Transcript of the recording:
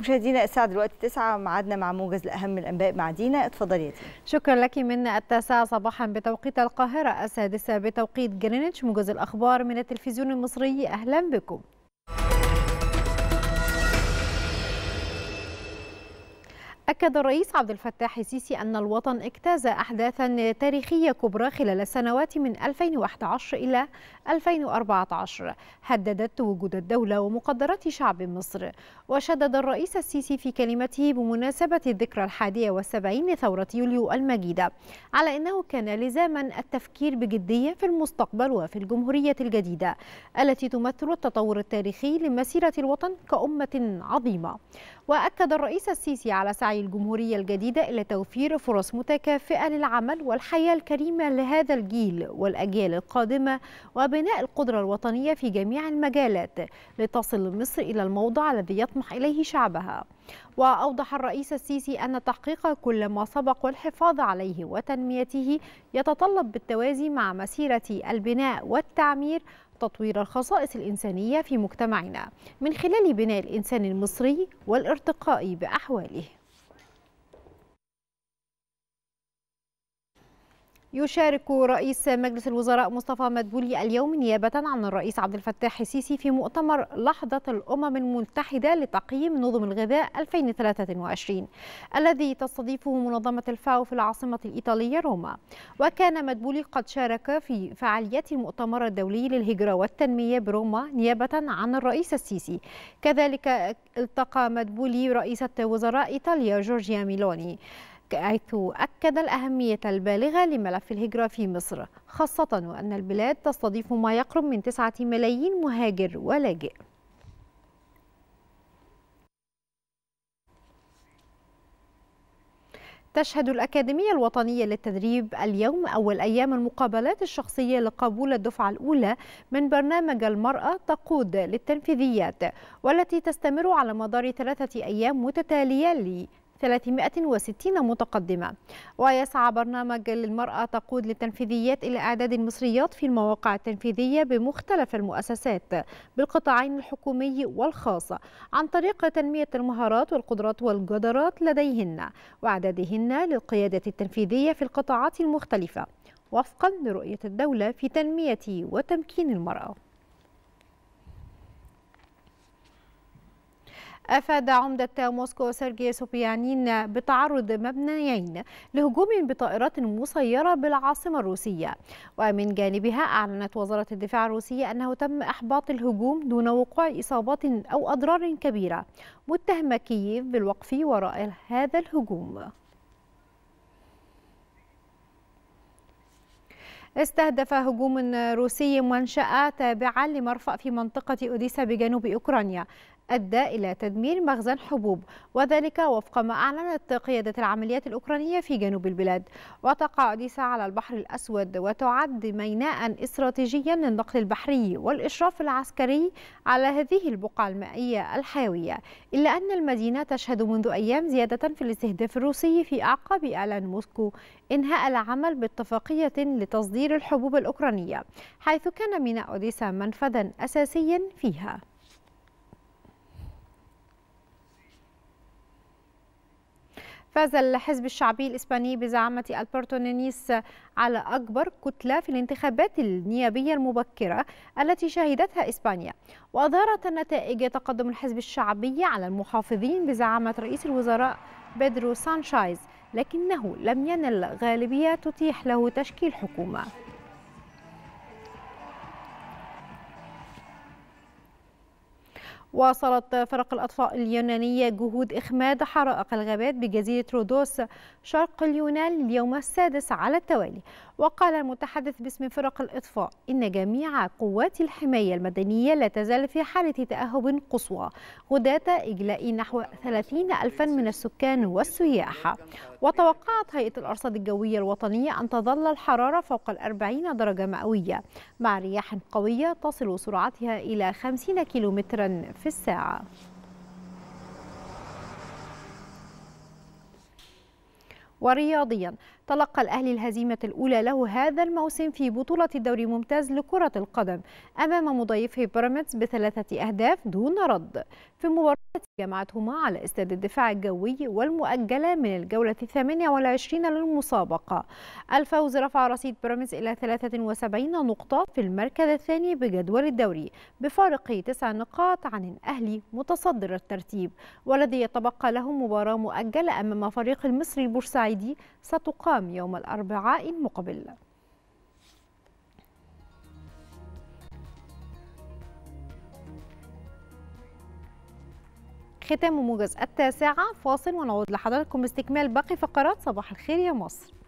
مشاهدينا الساعة دلوقتي 9 ميعادنا مع موجز لأهم الأنباء مع دينا اتفضلي يا دينا شكرا لك من التاسعة صباحا بتوقيت القاهرة السادسة بتوقيت جرينتش موجز الأخبار من التلفزيون المصري أهلا بكم أكد الرئيس عبد الفتاح السيسي أن الوطن اجتاز أحداثا تاريخية كبرى خلال السنوات من 2011 إلى 2014 هددت وجود الدولة ومقدرات شعب مصر وشدد الرئيس السيسي في كلمته بمناسبة الذكرى الحادية والسبعين لثورة يوليو المجيدة على أنه كان لزاما التفكير بجدية في المستقبل وفي الجمهورية الجديدة التي تمثل التطور التاريخي لمسيرة الوطن كأمة عظيمة وأكد الرئيس السيسي على سعي الجمهورية الجديدة إلى توفير فرص متكافئة للعمل والحياة الكريمة لهذا الجيل والأجيال القادمة وبناء القدرة الوطنية في جميع المجالات لتصل مصر إلى الموضع الذي يطمح إليه شعبها وأوضح الرئيس السيسي أن تحقيق كل ما سبق والحفاظ عليه وتنميته يتطلب بالتوازي مع مسيرة البناء والتعمير تطوير الخصائص الإنسانية في مجتمعنا من خلال بناء الإنسان المصري والارتقاء بأحواله يشارك رئيس مجلس الوزراء مصطفى مدبولي اليوم نيابة عن الرئيس عبد الفتاح السيسي في مؤتمر لحظة الأمم المتحدة لتقييم نظم الغذاء 2023 الذي تستضيفه منظمة الفاو في العاصمة الإيطالية روما وكان مدبولي قد شارك في فعاليات المؤتمر الدولي للهجرة والتنمية بروما نيابة عن الرئيس السيسي كذلك التقى مدبولي رئيسة وزراء إيطاليا جورجيا ميلوني حيث أكد الأهمية البالغة لملف الهجرة في مصر خاصة وأن البلاد تستضيف ما يقرب من 9 ملايين مهاجر ولاجئ تشهد الأكاديمية الوطنية للتدريب اليوم أول أيام المقابلات الشخصية لقبول الدفعة الأولى من برنامج المرأة تقود للتنفيذيات والتي تستمر على مدار ثلاثة أيام متتالية 360 متقدمة ويسعى برنامج للمرأة تقود للتنفيذيات إلى إعداد المصريات في المواقع التنفيذية بمختلف المؤسسات بالقطاعين الحكومي والخاص عن طريق تنمية المهارات والقدرات والجدرات لديهن وإعدادهن للقيادة التنفيذية في القطاعات المختلفة وفقا لرؤية الدولة في تنمية وتمكين المرأة أفاد عمدة موسكو سيرجي سوبيانين بتعرض مبنيين لهجوم بطائرات مسيرة بالعاصمة الروسية ومن جانبها أعلنت وزارة الدفاع الروسية أنه تم إحباط الهجوم دون وقوع إصابات أو أضرار كبيرة متهمة كييف بالوقف وراء هذا الهجوم استهدف هجوم روسي منشأة تابعة لمرفأ في منطقة أوديسا بجنوب أوكرانيا أدى إلى تدمير مخزن حبوب وذلك وفق ما أعلنت قيادة العمليات الأوكرانية في جنوب البلاد وتقع أوديسا على البحر الأسود وتعد ميناء استراتيجيا للنقل البحري والإشراف العسكري على هذه البقعة المائية الحيوية إلا أن المدينة تشهد منذ أيام زيادة في الاستهداف الروسي في أعقاب إعلان موسكو إنهاء العمل باتفاقية لتصدير الحبوب الأوكرانية حيث كان ميناء أوديسا منفذا أساسيا فيها فاز الحزب الشعبي الإسباني بزعامة ألبرتو نينيس على أكبر كتلة في الانتخابات النيابية المبكرة التي شهدتها إسبانيا وأظهرت النتائج تقدم الحزب الشعبي على المحافظين بزعامة رئيس الوزراء بيدرو سانشايز لكنه لم ينل غالبية تتيح له تشكيل حكومة واصلت فرق الأطفاء اليونانية جهود إخماد حرائق الغابات بجزيرة رودوس شرق اليونان اليوم السادس على التوالي وقال المتحدث باسم فرق الإطفاء إن جميع قوات الحماية المدنية لا تزال في حالة تأهب قصوى غداة إجلاء نحو 30 ألفا من السكان والسياح وتوقعت هيئة الأرصاد الجوية الوطنية أن تظل الحرارة فوق الأربعين درجة مئوية مع رياح قوية تصل سرعتها إلى 50 كيلومترا في الساعة ورياضيا تلقى الأهلي الهزيمة الأولى له هذا الموسم في بطولة الدوري ممتاز لكرة القدم أمام مضيفه بيراميدز بثلاثة أهداف دون رد في مباراة جمعتهما على استاد الدفاع الجوي والمؤجلة من الجولة الثامنة والعشرين للمسابقة الفوز رفع رصيد بيراميدز إلى 73 نقطة في المركز الثاني بجدول الدوري بفارق تسع نقاط عن الأهلي متصدر الترتيب والذي يتبقى له مباراة مؤجلة أمام فريق المصري البورسعيدي ستقام العام يوم الأربعاء المقبل ختام موجز التاسعة فاصل ونعود لحضراتكم باستكمال باقي فقرات صباح الخير يا مصر